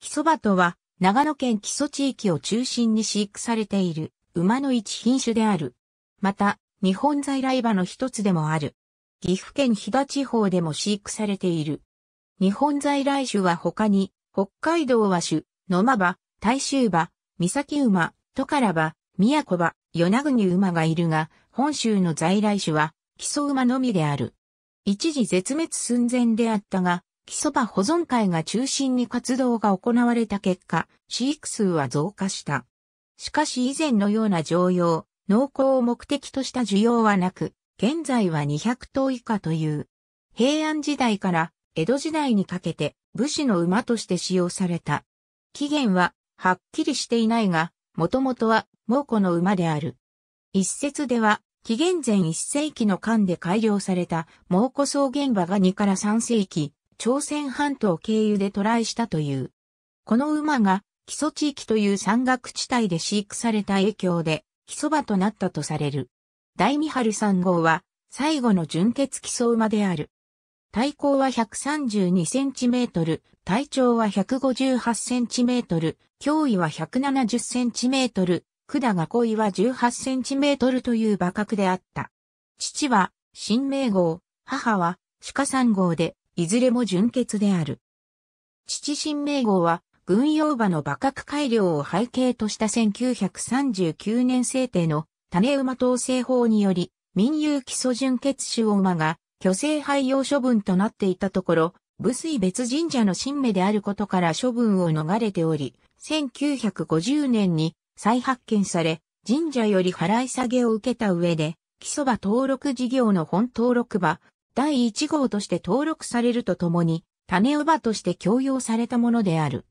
木そばとは、長野県木曽地域を中心に飼育されている馬の一品種である。また、日本在来馬の一つでもある。岐阜県飛騨地方でも飼育されている。日本在来種は他に、北海道和種、野間馬、大衆馬、三崎馬、トカラ馬、宮古馬、与那国馬がいるが、本州の在来種は、木曽馬のみである。一時絶滅寸前であったが、木そば保存会が中心に活動が行われた結果、飼育数は増加した。しかし以前のような常用、農耕を目的とした需要はなく、現在は200頭以下という。平安時代から江戸時代にかけて武士の馬として使用された。起源ははっきりしていないが、もともとは猛虎の馬である。一説では、紀元前1世紀の間で改良された猛虎草原馬が2から3世紀、朝鮮半島経由で渡来したという。この馬が、基礎地域という山岳地帯で飼育された影響で、基礎馬となったとされる。大見春三号は、最後の純血基礎馬である。体高は132センチメートル、体長は158センチメートル、脅威は170センチメートル、管が濃いは18センチメートルという馬格であった。父は、新名号、母は、鹿三号で、いずれも純血である。父新名号は、軍用馬の馬格改良を背景とした1939年制定の種馬統制法により、民有基礎純血種馬が、虚勢廃用処分となっていたところ、武水別神社の神明であることから処分を逃れており、1950年に再発見され、神社より払い下げを受けた上で、基礎馬登録事業の本登録馬、第1号として登録されるとともに、種乳母として供用されたものである。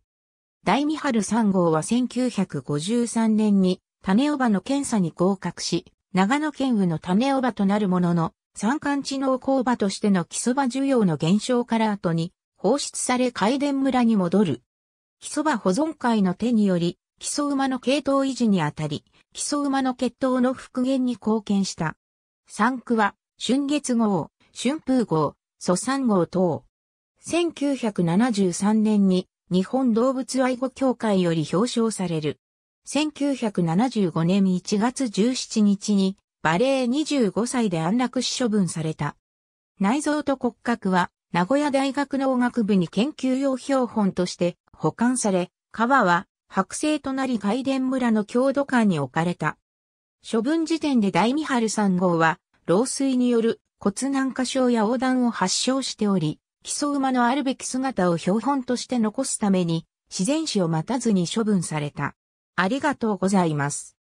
第二春3号は1953年に種乳母の検査に合格し、長野県羽の種乳母となるものの、山間地農工場としての木蕎場需要の減少から後に、放出され海伝村に戻る。木蕎場保存会の手により、木蕎馬の系統維持にあたり、木蕎馬の血統の復元に貢献した。産区は、春月号、春風号、蘇三号等。1973年に日本動物愛護協会より表彰される。1975年1月17日にバレー25歳で安楽死処分された。内臓と骨格は名古屋大学農学部に研究用標本として保管され、川は剥製となり外伝村の郷土館に置かれた。処分時点で大見春三号は、老衰による骨軟化症や横断を発症しており、基礎馬のあるべき姿を標本として残すために、自然死を待たずに処分された。ありがとうございます。